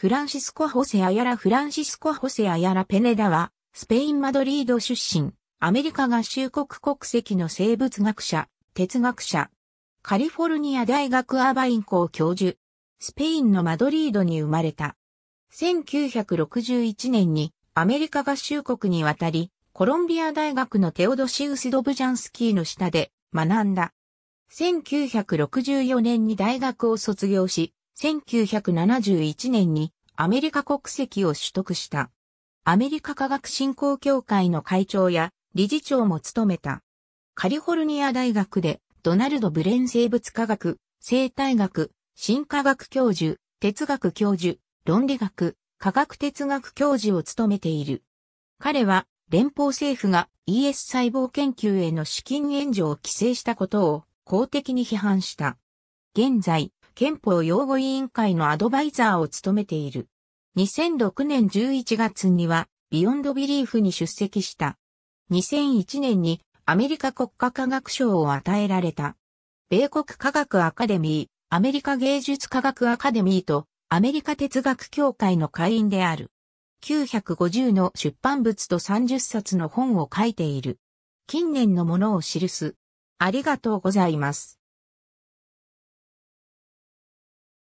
フランシスコ・ホセ・アヤラ・フランシスコ・ホセ・アヤラ・ペネダは、スペイン・マドリード出身、アメリカ合衆国国籍の生物学者、哲学者、カリフォルニア大学アーバイン校教授、スペインのマドリードに生まれた。1961年にアメリカ合衆国に渡り、コロンビア大学のテオドシウス・ドブジャンスキーの下で学んだ。1964年に大学を卒業し、1971年にアメリカ国籍を取得した。アメリカ科学振興協会の会長や理事長も務めた。カリフォルニア大学でドナルド・ブレン生物科学、生態学、進化学教授、哲学教授、論理学、科学哲学教授を務めている。彼は連邦政府が ES 細胞研究への資金援助を規制したことを公的に批判した。現在、憲法擁護委員会のアドバイザーを務めている。2006年11月には、ビヨンドビリーフに出席した。2001年にアメリカ国家科学賞を与えられた。米国科学アカデミー、アメリカ芸術科学アカデミーとアメリカ哲学協会の会員である。950の出版物と30冊の本を書いている。近年のものを記す。ありがとうございます。